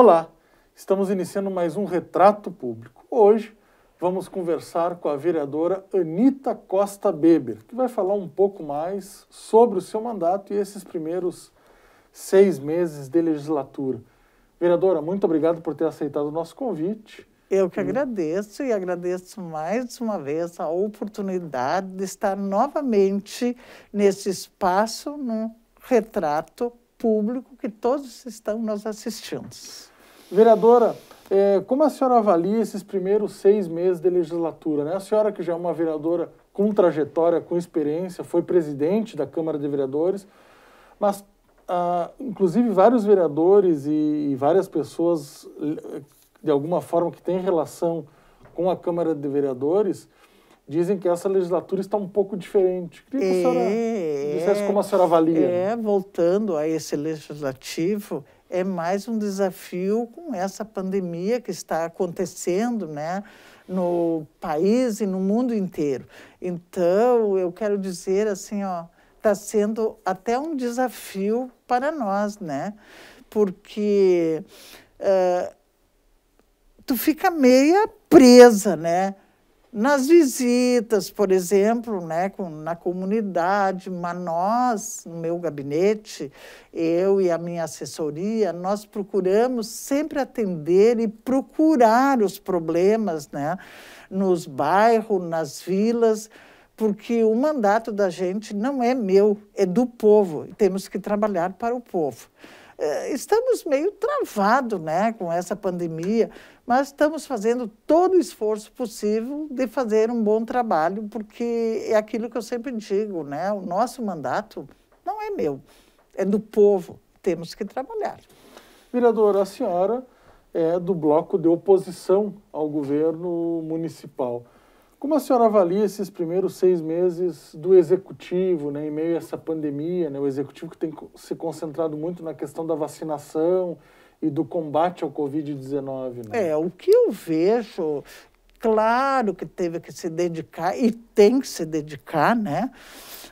Olá, estamos iniciando mais um Retrato Público. Hoje vamos conversar com a vereadora Anita Costa Beber, que vai falar um pouco mais sobre o seu mandato e esses primeiros seis meses de legislatura. Vereadora, muito obrigado por ter aceitado o nosso convite. Eu que agradeço e agradeço mais uma vez a oportunidade de estar novamente nesse espaço, num retrato público que todos estão nos assistindo. Vereadora, é, como a senhora avalia esses primeiros seis meses de legislatura? Né? A senhora, que já é uma vereadora com trajetória, com experiência, foi presidente da Câmara de Vereadores, mas, ah, inclusive, vários vereadores e, e várias pessoas, eh, de alguma forma, que têm relação com a Câmara de Vereadores, dizem que essa legislatura está um pouco diferente. Queria que a senhora é, dissesse como a senhora avalia. É, voltando a esse legislativo, é mais um desafio com essa pandemia que está acontecendo, né? No país e no mundo inteiro. Então, eu quero dizer assim, ó, está sendo até um desafio para nós, né? Porque uh, tu fica meia presa, né? nas visitas, por exemplo, né, com, na comunidade, mas nós, no meu gabinete, eu e a minha assessoria, nós procuramos sempre atender e procurar os problemas né, nos bairros, nas vilas, porque o mandato da gente não é meu, é do povo. Temos que trabalhar para o povo. Eh, estamos meio travado né, com essa pandemia, mas estamos fazendo todo o esforço possível de fazer um bom trabalho, porque é aquilo que eu sempre digo, né, o nosso mandato não é meu, é do povo, temos que trabalhar. Vereadora, a senhora é do bloco de oposição ao governo municipal. Como a senhora avalia esses primeiros seis meses do executivo, né, em meio a essa pandemia? Né, o executivo que tem se concentrado muito na questão da vacinação e do combate ao Covid-19. Né? É, o que eu vejo, claro que teve que se dedicar e tem que se dedicar, né,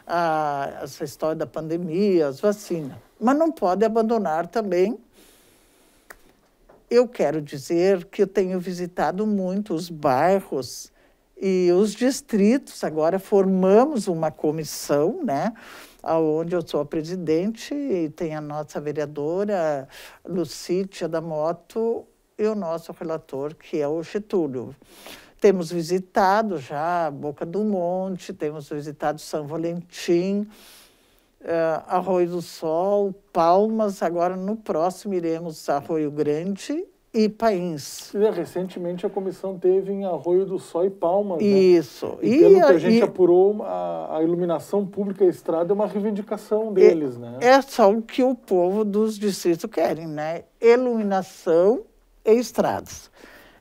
a essa história da pandemia, as vacinas. Mas não pode abandonar também eu quero dizer que eu tenho visitado muito os bairros e os distritos. Agora formamos uma comissão, né? Onde eu sou a presidente e tem a nossa vereadora Lucítia da Moto e o nosso relator, que é o Getúlio. Temos visitado já Boca do Monte, temos visitado São Valentim, eh, Arroio do Sol, Palmas. Agora, no próximo, iremos a Arroio Grande e Pains. É, recentemente a comissão teve em Arroio do Sol e Palmas. Né? Isso. Né? E, e, pelo a, que a gente e... apurou, a, a, iluminação pública e estrada é uma reivindicação deles, né? É só o que o povo dos distritos querem, né? Iluminação e estradas.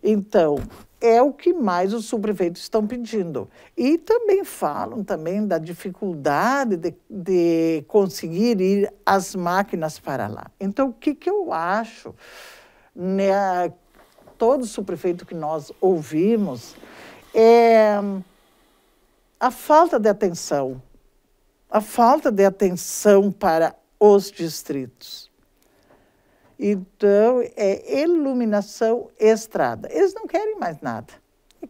Então, é o que mais os subprefeitos estão pedindo. E também falam também da dificuldade de, de conseguir ir as máquinas para lá. Então, o que, que eu acho? né, todo subprefeito que nós ouvimos, é a falta de atenção, a falta de atenção para os distritos. Então, é iluminação estrada. Eles não querem mais nada.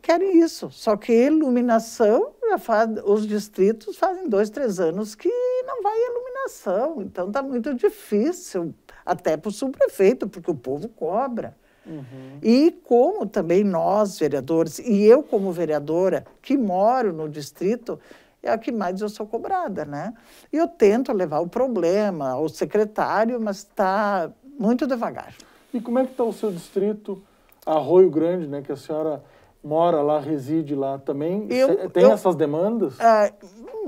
Querem isso. Só que iluminação, já faz, os distritos fazem dois, três anos que não vai iluminação. Então, está muito difícil até para o subprefeito, porque o povo cobra. Uhum. E como também nós, vereadores, e eu como vereadora, que moro no distrito, é a que mais eu sou cobrada, né? E eu tento levar o problema ao secretário, mas está muito devagar. E como é que está o seu distrito, Arroio Grande, né, que a senhora mora lá, reside lá também? Eu, tem eu, essas demandas? É,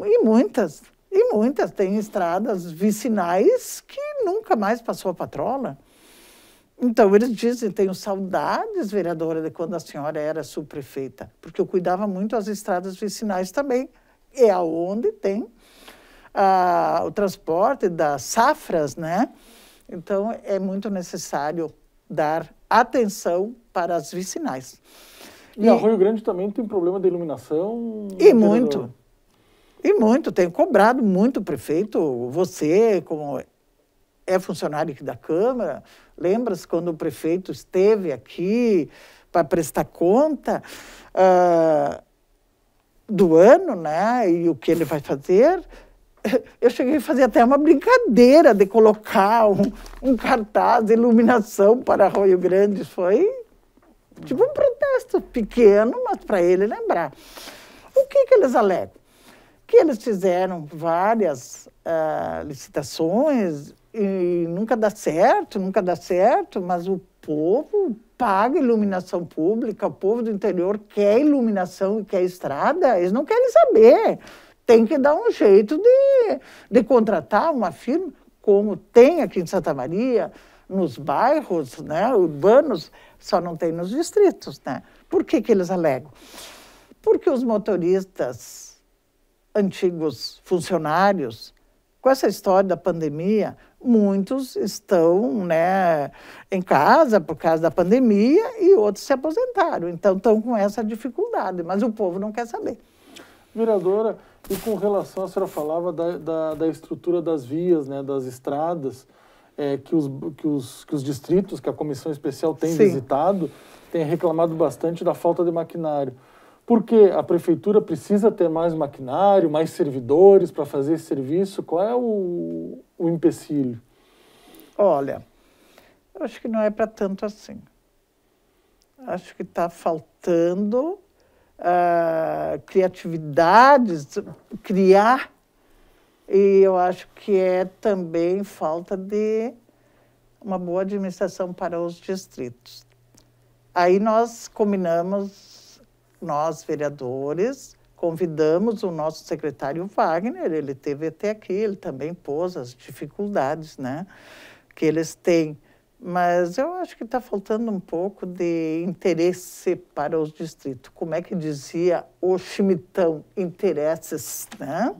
e muitas, e muitas. Tem estradas vicinais que nunca mais passou a patrola. Então, eles dizem, tenho saudades, vereadora, de quando a senhora era subprefeita, porque eu cuidava muito as estradas vicinais também, é aonde tem ah, o transporte das safras, né? Então, é muito necessário dar atenção para as vicinais. E, e Rio Grande também tem problema de iluminação? E muito. E muito. Tenho cobrado muito o prefeito, você, como é funcionário da Câmara. Lembras quando o prefeito esteve aqui para prestar conta uh, do ano, né? E o que ele vai fazer? Eu cheguei a fazer até uma brincadeira de colocar um, um cartaz de iluminação para Arroio Grande. Foi tipo um protesto pequeno, mas para ele lembrar. O que, que eles alegam? Que eles fizeram várias uh, licitações e nunca dá certo, nunca dá certo, mas o povo paga iluminação pública, o povo do interior quer iluminação e quer estrada, eles não querem saber. Tem que dar um jeito de, de contratar uma firma, como tem aqui em Santa Maria, nos bairros né, urbanos, só não tem nos distritos. Né? Por que, que eles alegam? Porque os motoristas, antigos funcionários, com essa história da pandemia, muitos estão né, em casa por causa da pandemia e outros se aposentaram. Então estão com essa dificuldade, mas o povo não quer saber. Vereadora, e com relação, a senhora falava da, da, da estrutura das vias, né, das estradas, é, que, os, que, os, que os distritos, que a comissão especial tem Sim. visitado, tem reclamado bastante da falta de maquinário. Porque a prefeitura precisa ter mais maquinário, mais servidores para fazer esse serviço? Qual é o, o empecilho? Olha, eu acho que não é para tanto assim. Acho que está faltando uh, criatividades, criar. E eu acho que é também falta de uma boa administração para os distritos. Aí nós combinamos nós, vereadores, convidamos o nosso secretário Wagner, ele teve até aqui, ele também pôs as dificuldades né, que eles têm. Mas eu acho que está faltando um pouco de interesse para os distritos. Como é que dizia o chimitão? Interesses, né?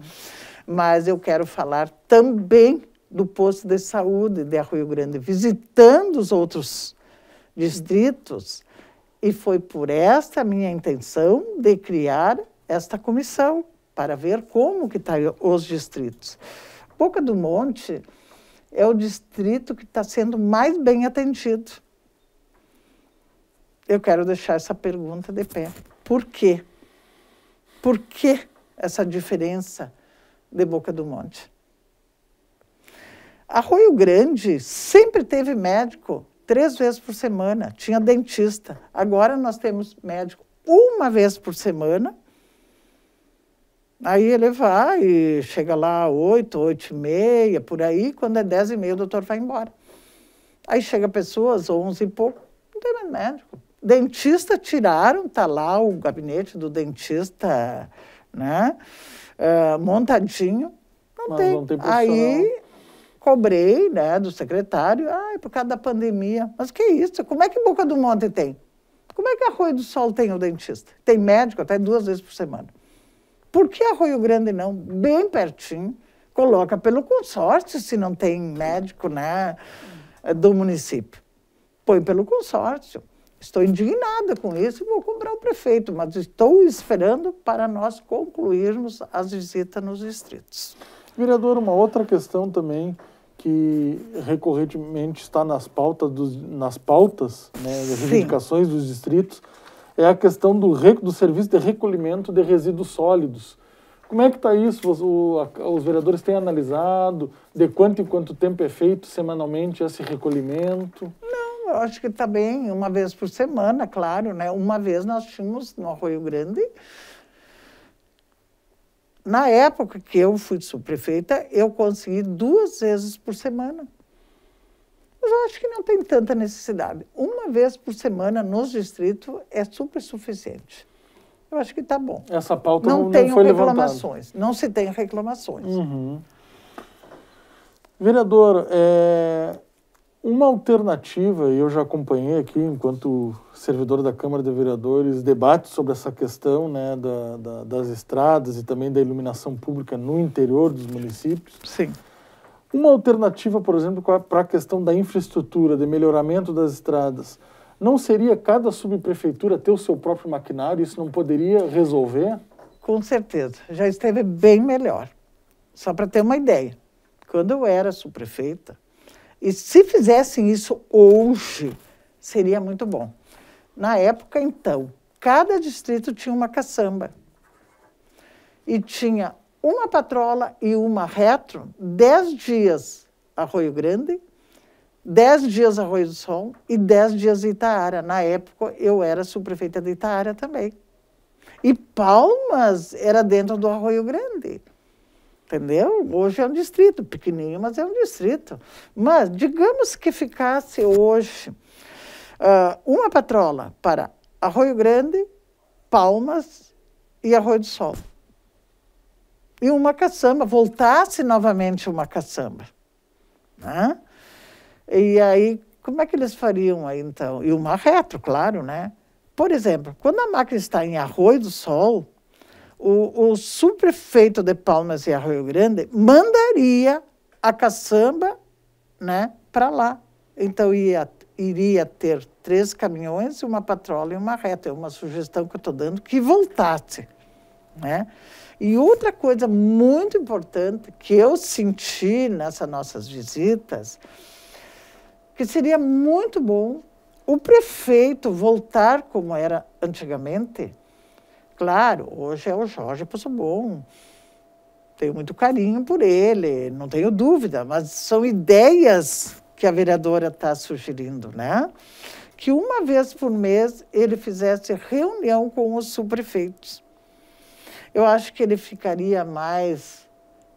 Mas eu quero falar também do posto de saúde de Rio Grande, visitando os outros distritos e foi por esta minha intenção de criar esta comissão para ver como que tá os distritos. Boca do Monte é o distrito que está sendo mais bem atendido. Eu quero deixar essa pergunta de pé. Por quê? Por que essa diferença de Boca do Monte? Arroio Grande sempre teve médico três vezes por semana, tinha dentista. Agora nós temos médico uma vez por semana. Aí ele vai e chega lá oito, oito e meia, por aí. Quando é dez e meia, o doutor vai embora. Aí chega pessoas, onze e pouco, não tem mais médico. Dentista tiraram, tá lá o gabinete do dentista, né? Uh, montadinho. Não, Mas tem. não tem aí cobrei né, do secretário, ah, é por causa da pandemia. Mas que isso? Como é que Boca do Monte tem? Como é que Arroio do Sol tem o dentista? Tem médico até duas vezes por semana. Por que Arroio Grande não? Bem pertinho, coloca pelo consórcio, se não tem médico né, do município. Põe pelo consórcio. Estou indignada com isso e vou cobrar o prefeito, mas estou esperando para nós concluirmos as visitas nos distritos. Vereador, uma outra questão também que recorrentemente está nas pautas, dos, nas pautas né, das reivindicações dos distritos, é a questão do, do serviço de recolhimento de resíduos sólidos. Como é que está isso? Os, o, a, os, vereadores têm analisado de quanto em quanto tempo é feito semanalmente esse recolhimento? Não, eu acho que está bem, uma vez por semana, claro, né? Uma vez nós tínhamos no Arroio Grande na época que eu fui subprefeita, eu consegui duas vezes por semana. Mas eu acho que não tem tanta necessidade. Uma vez por semana nos distritos é super suficiente. Eu acho que está bom. Essa pauta não, não, não reclamações. Não se tem reclamações. Uhum. Vereador, é, uma alternativa, e eu já acompanhei aqui, enquanto servidor da Câmara de Vereadores, debate sobre essa questão né, da, da, das estradas e também da iluminação pública no interior dos municípios. Sim. Uma alternativa, por exemplo, para a questão da infraestrutura, de melhoramento das estradas, não seria cada subprefeitura ter o seu próprio maquinário? Isso não poderia resolver? Com certeza. Já esteve bem melhor. Só para ter uma ideia, quando eu era subprefeita, e se fizessem isso hoje, seria muito bom. Na época, então, cada distrito tinha uma caçamba. E tinha uma patrola e uma retro, dez dias Arroio Grande, dez dias Arroio do Sol e dez dias Itaara. Na época, eu era subprefeita de Itaara também. E Palmas era dentro do Arroio Grande entendeu? Hoje é um distrito, pequenininho, mas é um distrito. Mas digamos que ficasse hoje uh, uma patrola para Arroio Grande, Palmas e Arroio do Sol. E uma caçamba, voltasse novamente uma caçamba. Né? E aí, como é que eles fariam aí então? E uma retro, claro, né? Por exemplo, quando a máquina está em Arroio do Sol, o, o subprefeito de Palmas e Arroio Grande mandaria a caçamba né, para lá. Então ia, iria ter três caminhões, uma patrulha e uma reta. É uma sugestão que eu estou dando que voltasse. Né? E outra coisa muito importante que eu senti nessas nossas visitas, que seria muito bom o prefeito voltar como era antigamente, Claro, hoje é o Jorge Poço Bom. Tenho muito carinho por ele, não tenho dúvida, mas são ideias que a vereadora está sugerindo, né? Que uma vez por mês ele fizesse reunião com os subprefeitos. Eu acho que ele ficaria mais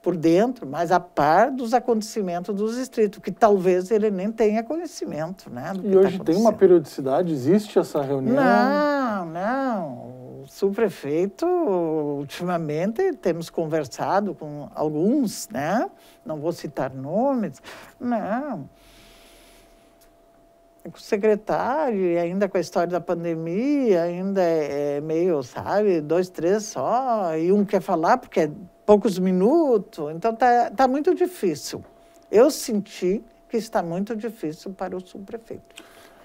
por dentro, mais a par dos acontecimentos dos distritos, que talvez ele nem tenha conhecimento, né? e tá hoje tá tem uma periodicidade, existe essa reunião? Não, o subprefeito, ultimamente temos conversado com alguns, né? Não vou citar nomes, não. Com o secretário, e ainda com a história da pandemia, ainda é, é meio, sabe, dois, três só, e um quer falar porque é poucos minutos, então tá, tá muito difícil. Eu senti que está muito difícil para o subprefeito.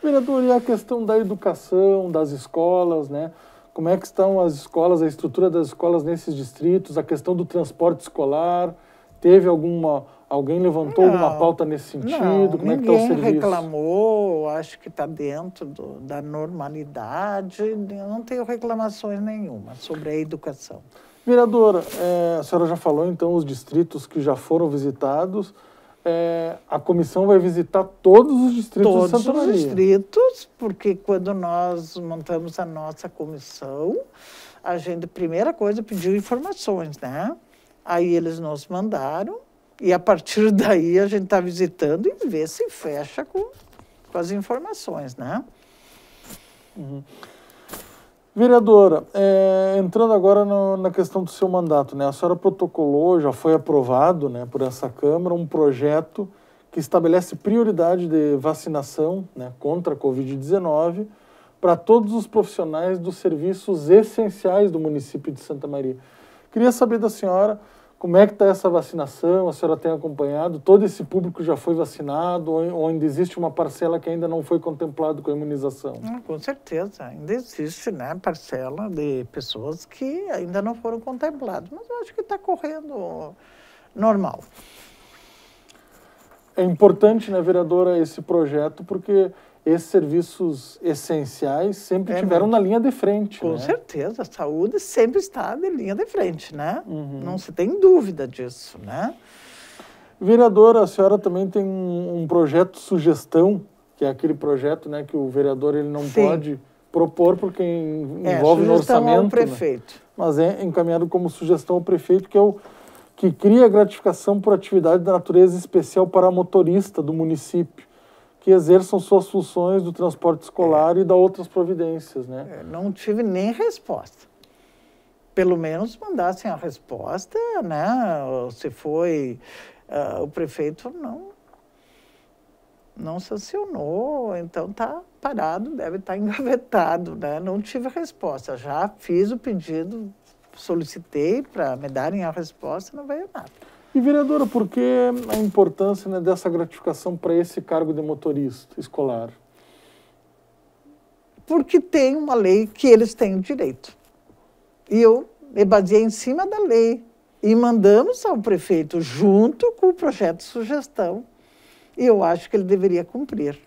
Vereador, e a questão da educação, das escolas, né? como é que estão as escolas, a estrutura das escolas nesses distritos, a questão do transporte escolar, teve alguma alguém levantou não, alguma pauta nesse sentido? Não, como é que está o serviço? reclamou, acho que está dentro do, da normalidade, eu não tenho reclamações nenhuma sobre a educação. Miradora, é, a senhora já falou então os distritos que já foram visitados é, a comissão vai visitar todos os distritos todos de Santa Maria. Todos os distritos, porque quando nós montamos a nossa comissão, a gente, primeira coisa, pediu informações, né? Aí eles nos mandaram e a partir daí a gente está visitando e vê se fecha com, com as informações, né? Uhum. Vereadora, é, entrando agora no, na questão do seu mandato, né? A senhora protocolou, já foi aprovado, né, por essa Câmara, um projeto que estabelece prioridade de vacinação, né, contra a Covid-19 para todos os profissionais dos serviços essenciais do município de Santa Maria. Queria saber da senhora como é que está essa vacinação? A senhora tem acompanhado? Todo esse público já foi vacinado ou ainda existe uma parcela que ainda não foi contemplada com a imunização? Ah, com certeza, ainda existe né, parcela de pessoas que ainda não foram contempladas, mas eu acho que está correndo normal. É importante, né, vereadora, esse projeto, porque esses serviços essenciais sempre é, tiveram na linha de frente. Com né? certeza, a saúde sempre está na linha de frente, né? Uhum. Não se tem dúvida disso, né? Vereadora, a senhora também tem um, projeto sugestão, que é aquele projeto né, que o vereador ele não Sim. pode propor porque é, envolve é, no orçamento. Ao né? prefeito. Né? Mas é encaminhado como sugestão ao prefeito, que é o que cria gratificação por atividade da natureza especial para motorista do município que exerçam suas funções do transporte escolar é. e da outras providências, né? Eu é, não tive nem resposta. Pelo menos mandassem a resposta, né? Se foi uh, o prefeito não não sancionou, então tá parado, deve estar tá engavetado, né? Não tive resposta. Já fiz o pedido, solicitei para me darem a resposta, não veio nada. E, vereadora, por que a importância né, dessa gratificação para esse cargo de motorista escolar? Porque tem uma lei que eles têm o direito. E eu me baseei em cima da lei e mandamos ao prefeito junto com o projeto de sugestão. E eu acho que ele deveria cumprir.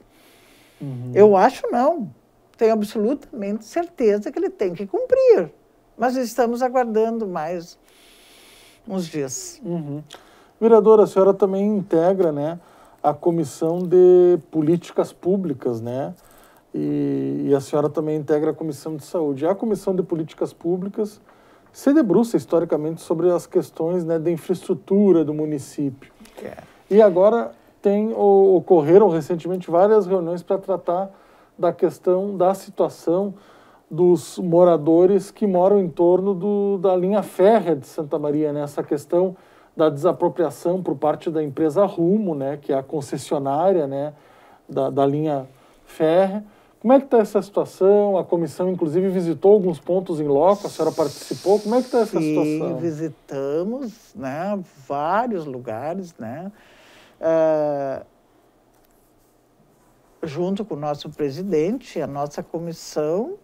Uhum. Eu acho não. Tenho absolutamente certeza que ele tem que cumprir. Mas estamos aguardando mais uns dias. Uhum. Vereadora, a senhora também integra né, a Comissão de Políticas Públicas, né? E, e, a senhora também integra a Comissão de Saúde. A Comissão de Políticas Públicas se debruça historicamente sobre as questões né, da infraestrutura do município. Yeah. É. E agora tem, ocorreram recentemente várias reuniões para tratar da questão da situação dos moradores que moram em torno do, da linha férrea de Santa Maria, nessa né? questão da desapropriação por parte da empresa Rumo, né, que é a concessionária né, da, da linha férrea. Como é que está essa situação? A comissão, inclusive, visitou alguns pontos em loco, a senhora participou. Como é que está essa Sim, situação? visitamos né, vários lugares, né? Uh, junto com o nosso presidente, a nossa comissão,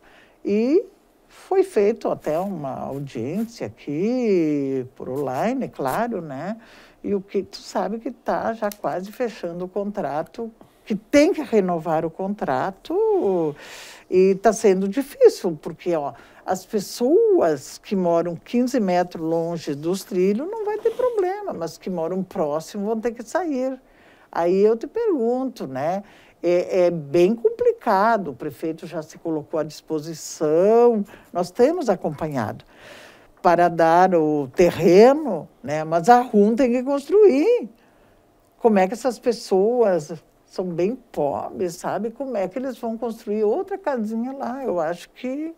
e foi feito até uma audiência aqui, por online, claro, né? E o que tu sabe que está já quase fechando o contrato, que tem que renovar o contrato, e está sendo difícil, porque ó, as pessoas que moram 15 metros longe dos trilhos não vai ter problema, mas que moram próximo vão ter que sair. Aí eu te pergunto, né? é, é, bem complicado. O prefeito já se colocou à disposição, nós temos acompanhado para dar o terreno, né? mas a RUM tem que construir. Como é que essas pessoas são bem pobres, sabe? Como é que eles vão construir outra casinha lá? Eu acho que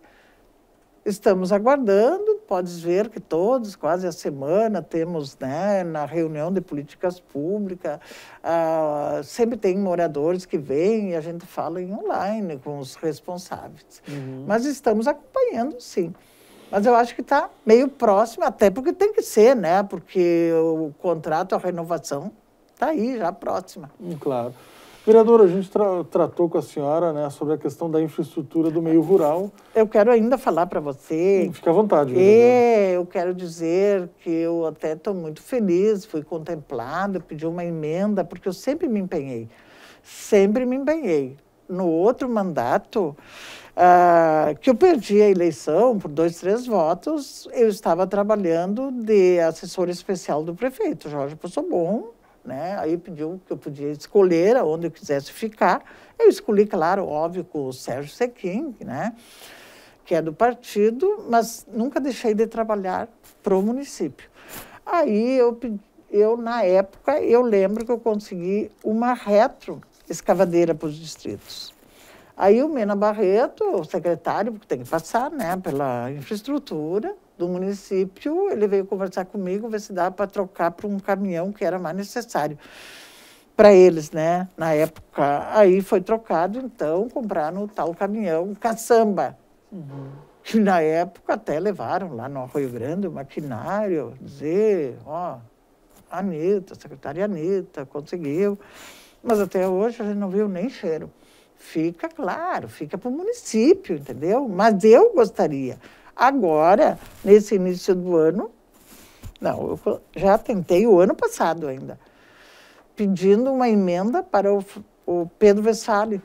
Estamos aguardando, podes ver que todos, quase a semana, temos né, na reunião de políticas públicas, ah, sempre tem moradores que vêm e a gente fala em online com os responsáveis. Uhum. Mas estamos acompanhando, sim. Mas eu acho que está meio próximo, até porque tem que ser, né? Porque o contrato, a renovação está aí, já próxima. Hum, claro. Vereadora, a gente tra tratou com a senhora né, sobre a questão da infraestrutura do meio rural. Eu quero ainda falar para você. Hum, Fique à vontade. É, eu quero dizer que eu até estou muito feliz, fui contemplada, pedi uma emenda, porque eu sempre me empenhei. Sempre me empenhei. No outro mandato, ah, que eu perdi a eleição por dois, três votos, eu estava trabalhando de assessora especial do prefeito, Jorge Bom né? Aí pediu que eu podia escolher onde eu quisesse ficar. Eu escolhi, claro, óbvio, com o Sérgio Sequim, né? Que é do partido, mas nunca deixei de trabalhar para o município. Aí eu eu na época eu lembro que eu consegui uma retro escavadeira para os distritos. Aí o Mena Barreto, o secretário, porque tem que passar, né, pela infraestrutura, do município, ele veio conversar comigo, ver se dá para trocar para um caminhão que era mais necessário para eles, né? Na época, aí foi trocado, então compraram o tal caminhão caçamba. Uhum. Que na época até levaram lá no Arroio Grande o maquinário, dizer, ó, Anitta, secretária Anitta, conseguiu. Mas até hoje a gente não viu nem cheiro. Fica claro, fica para o município, entendeu? Mas eu gostaria Agora, nesse início do ano, não, eu já tentei o ano passado ainda, pedindo uma emenda para o, o Pedro Vessali.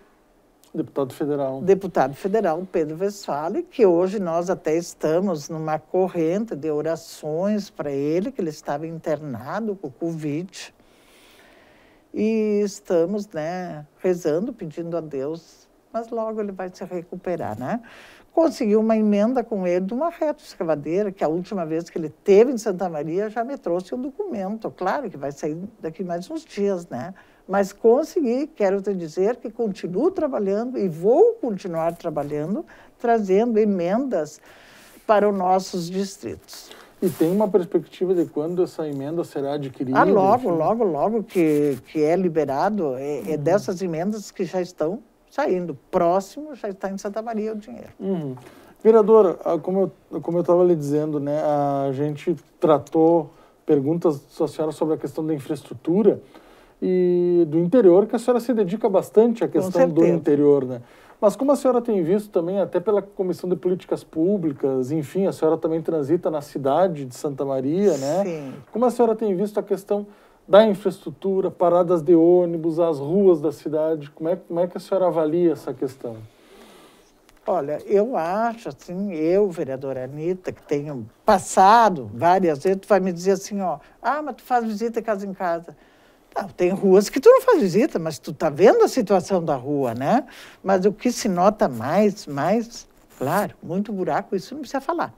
Deputado federal. Deputado federal Pedro Vessali, que hoje nós até estamos numa corrente de orações para ele, que ele estava internado com Covid. E estamos, né, rezando, pedindo a Deus, mas logo ele vai se recuperar, né? conseguiu uma emenda com ele de uma reta escavadeira, que a última vez que ele teve em Santa Maria já me trouxe um documento. Claro que vai sair daqui mais uns dias, né? Mas consegui, quero te dizer que continuo trabalhando e vou continuar trabalhando, trazendo emendas para os nossos distritos. E tem uma perspectiva de quando essa emenda será adquirida? Ah, logo, enfim? logo, logo que, que é liberado, é, é dessas emendas que já estão saindo. Próximo já está em Santa Maria o dinheiro. Uhum. Vereador, ah, como eu como estava lhe dizendo, né, a gente tratou perguntas da senhora sobre a questão da infraestrutura e do interior, que a senhora se dedica bastante à questão do interior, né? Mas como a senhora tem visto também, até pela Comissão de Políticas Públicas, enfim, a senhora também transita na cidade de Santa Maria, né? Sim. Como a senhora tem visto a questão da infraestrutura, paradas de ônibus, as ruas da cidade? Como é, como é que a senhora avalia essa questão? Olha, eu acho assim, eu, vereadora Anitta, que tenho passado várias vezes, tu vai me dizer assim, ó, ah, mas tu faz visita casa em casa. Não, tá, tem ruas que tu não faz visita, mas tu tá vendo a situação da rua, né? Mas o que se nota mais, mais, claro, muito buraco, isso não precisa falar.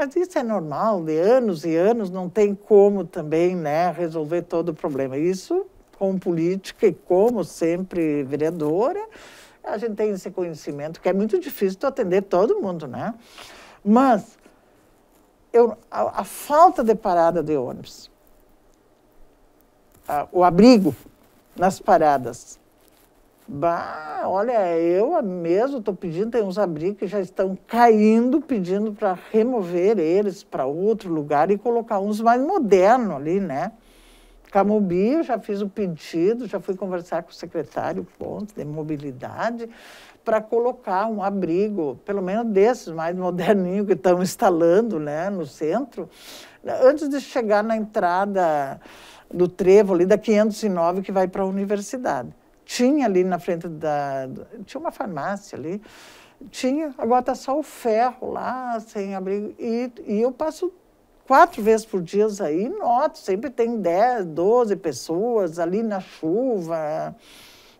Mas isso é normal, de anos e anos, não tem como também né, resolver todo o problema. Isso com política e como sempre vereadora, a gente tem esse conhecimento que é muito difícil atender todo mundo, né? Mas eu, a, a falta de parada de ônibus, a, o abrigo nas paradas, Bah, olha, eu mesmo estou pedindo, tem uns abrigos que já estão caindo, pedindo para remover eles para outro lugar e colocar uns mais modernos ali, né? Camobi, eu já fiz o pedido, já fui conversar com o secretário ponto de mobilidade para colocar um abrigo, pelo menos desses mais moderninho que estão instalando, né, no centro, antes de chegar na entrada do trevo ali da 509 que vai para a universidade tinha ali na frente da. Tinha uma farmácia ali. Tinha, agora está só o ferro lá, sem abrigo. E, e eu passo quatro vezes por dia aí, noto, sempre tem 10, 12 pessoas ali na chuva.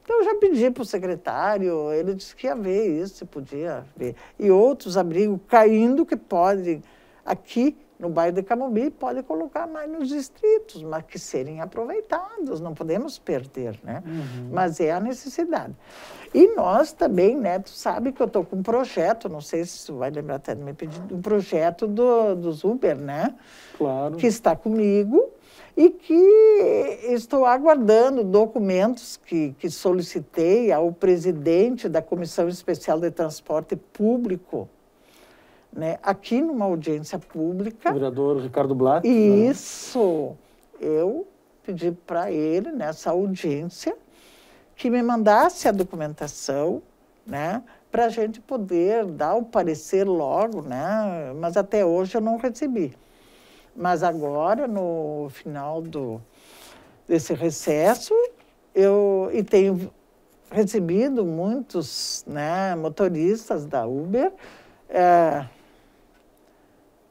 Então, eu já pedi para o secretário, ele disse que ia ver isso, se podia ver. E outros abrigos caindo que podem. Aqui no bairro de Camobi pode colocar mais nos distritos, mas que serem aproveitados, não podemos perder, né? Uhum. Mas é a necessidade. E nós também, né, tu sabe que eu estou com um projeto, não sei se tu vai lembrar até do me pedido, um projeto do, dos Uber, né? Claro. Que está comigo e que estou aguardando documentos que, que solicitei ao presidente da Comissão Especial de Transporte Público, né, aqui numa audiência pública. O vereador Ricardo Blatt. Né? Isso. Né? Eu pedi para ele, nessa audiência, que me mandasse a documentação, né, para a gente poder dar o parecer logo, né, mas até hoje eu não recebi. Mas agora, no final do, desse recesso, eu e tenho recebido muitos né, motoristas da Uber é,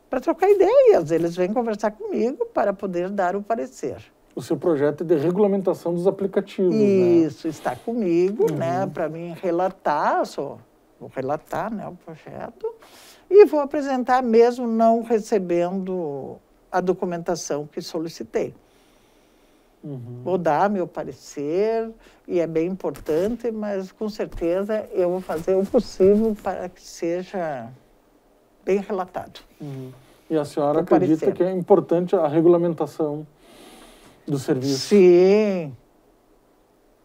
para trocar ideias. Eles vêm conversar comigo para poder dar o parecer. O seu projeto é de regulamentação dos aplicativos, né? Isso, né? está comigo, uhum. né, para mim relatar, só vou relatar, né, o projeto e vou apresentar mesmo não recebendo a documentação que solicitei. Uhum. Vou dar meu parecer, e é bem importante, mas com certeza eu vou fazer o possível para que seja bem relatado. Uhum. E a senhora acredita parecendo. que é importante a regulamentação do serviço? Sim.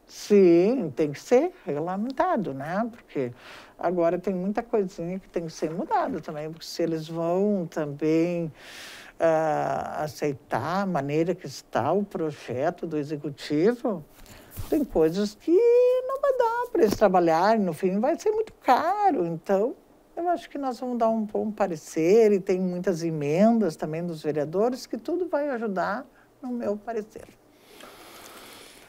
Sim, tem que ser regulamentado, né? Porque agora tem muita coisinha que tem que ser mudada também, porque se eles vão também uh, aceitar a maneira que está o projeto do executivo, tem coisas que não vai dar para eles trabalharem, no fim vai ser muito caro. Então, eu acho que nós vamos dar um bom parecer e tem muitas emendas também dos vereadores que tudo vai ajudar no meu parecer.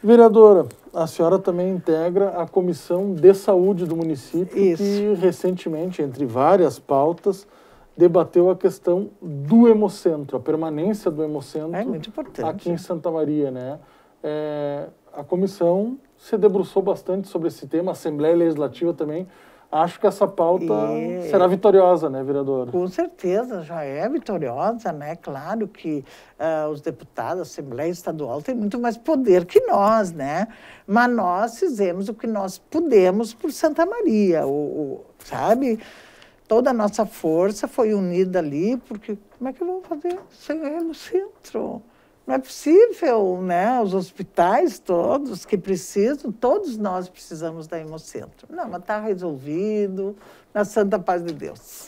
Vereadora, a senhora também integra a Comissão de Saúde do município Isso. que recentemente, entre várias pautas, debateu a questão do hemocentro, a permanência do hemocentro é muito importante. aqui em Santa Maria, né? É, a comissão se debruçou bastante sobre esse tema, a Assembleia Legislativa também Acho que essa pauta e... será vitoriosa, né, vereadora? Com certeza, já é vitoriosa, né? Claro que uh, os deputados, a Assembleia Estadual tem muito mais poder que nós, né? Mas nós fizemos o que nós pudemos por Santa Maria, o, o sabe? Toda a nossa força foi unida ali, porque como é que vamos fazer sem ele é no centro? Não é possível, né? Os hospitais todos que precisam, todos nós precisamos da Hemocentro. Não, mas está resolvido, na santa paz de Deus.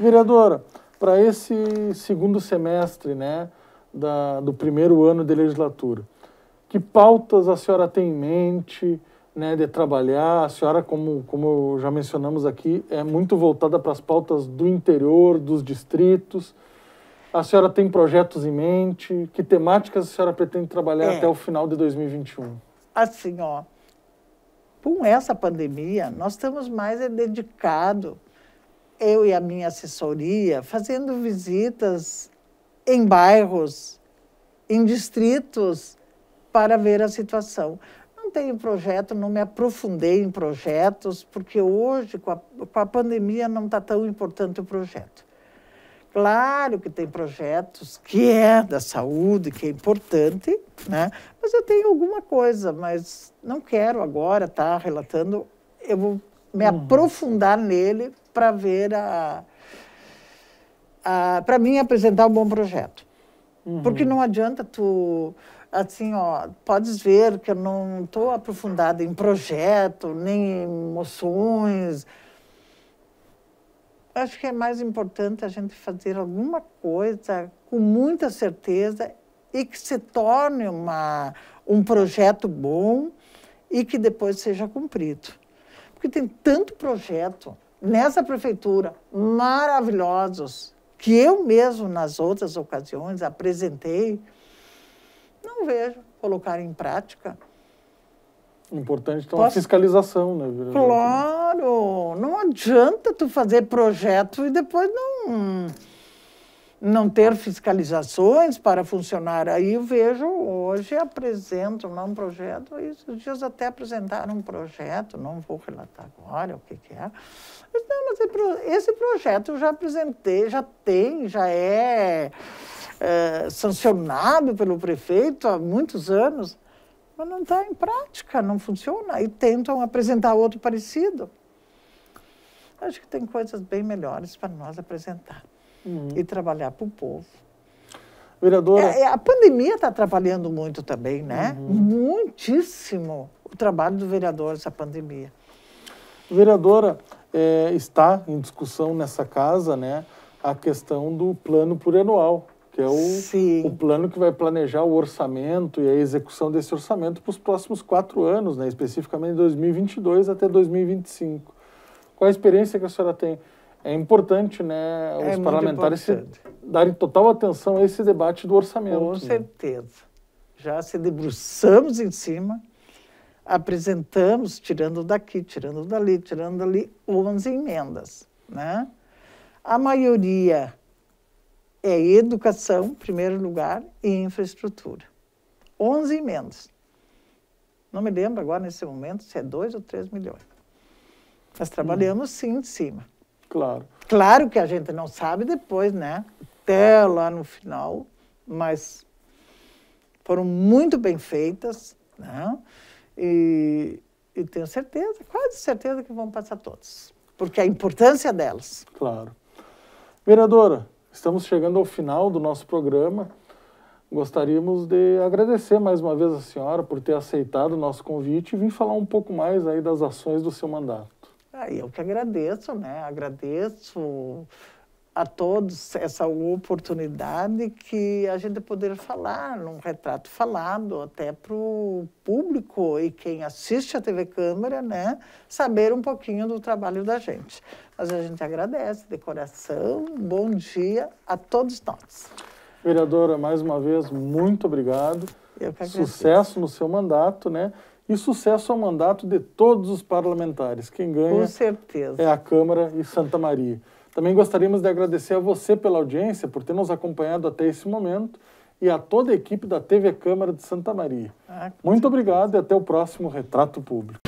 Vereadora, para esse segundo semestre, né, da, do primeiro ano de legislatura, que pautas a senhora tem em mente, né, de trabalhar? A senhora, como, como já mencionamos aqui, é muito voltada para as pautas do interior, dos distritos, a senhora tem projetos em mente? Que temáticas a senhora pretende trabalhar é. até o final de 2021? Assim, ó, com essa pandemia, nós estamos mais é dedicado, eu e a minha assessoria, fazendo visitas em bairros, em distritos, para ver a situação. Não tenho projeto, não me aprofundei em projetos, porque hoje, com a, com a pandemia, não está tão importante o projeto. Claro que tem projetos que é da saúde, que é importante, né? mas eu tenho alguma coisa, mas não quero agora estar tá relatando. Eu vou me uhum. aprofundar nele para ver a, a para mim apresentar um bom projeto. Uhum. Porque não adianta tu assim, ó, podes ver que eu não estou aprofundada em projeto, nem em emoções, eu acho que é mais importante a gente fazer alguma coisa com muita certeza e que se torne uma, um projeto bom e que depois seja cumprido. Porque tem tanto projeto nessa prefeitura maravilhosos que eu mesmo nas outras ocasiões apresentei, não vejo colocar em prática. Importante então Posso... a fiscalização, né? Claro! Não adianta tu fazer projeto e depois não não ter fiscalizações para funcionar. Aí eu vejo hoje apresento um projeto, e os dias até apresentaram um projeto, não vou relatar agora o que, que é. Mas, não, mas é esse projeto eu já apresentei, já tem, já é, é sancionado pelo prefeito há muitos anos mas não está em prática, não funciona. E tentam apresentar outro parecido. Acho que tem coisas bem melhores para nós apresentar uhum. e trabalhar para o povo. Vereadora... É, é a pandemia está atrapalhando muito também, né? Uhum. Muitíssimo o trabalho do vereador essa pandemia. Vereadora, é, está em discussão nessa casa, né, a questão do plano plurianual que é o, o, plano que vai planejar o orçamento e a execução desse orçamento para os próximos quatro anos, né? especificamente 2022 até 2025. Qual a experiência que a senhora tem? É importante né, é os é parlamentares darem total atenção a esse debate do orçamento. Com né? certeza. Já se debruçamos em cima, apresentamos, tirando daqui, tirando dali, tirando dali, 11 emendas. Né? A maioria é educação, em primeiro lugar, e infraestrutura. 11 emendas. Não me lembro agora, nesse momento, se é 2 ou 3 milhões. Nós trabalhamos, sim, de cima. Claro. Claro que a gente não sabe depois, né? Até lá no final, mas foram muito bem feitas, né? E, e tenho certeza, quase certeza que vão passar todas, porque a importância delas. Claro. Vereadora, Estamos chegando ao final do nosso programa. Gostaríamos de agradecer mais uma vez a senhora por ter aceitado o nosso convite e vir falar um pouco mais aí das ações do seu mandato. Ah, eu que agradeço, né? Agradeço a todos essa oportunidade que a gente poder falar num retrato falado até para o público e quem assiste a TV Câmara, né, saber um pouquinho do trabalho da gente. Mas a gente agradece de coração. Bom dia a todos nós. Vereadora, mais uma vez muito obrigado. Eu que sucesso no seu mandato, né? e sucesso ao mandato de todos os parlamentares. Quem ganha é a Câmara e Santa Maria. Também gostaríamos de agradecer a você pela audiência, por ter nos acompanhado até esse momento e a toda a equipe da TV Câmara de Santa Maria. Ah, Muito obrigado e até o próximo Retrato Público.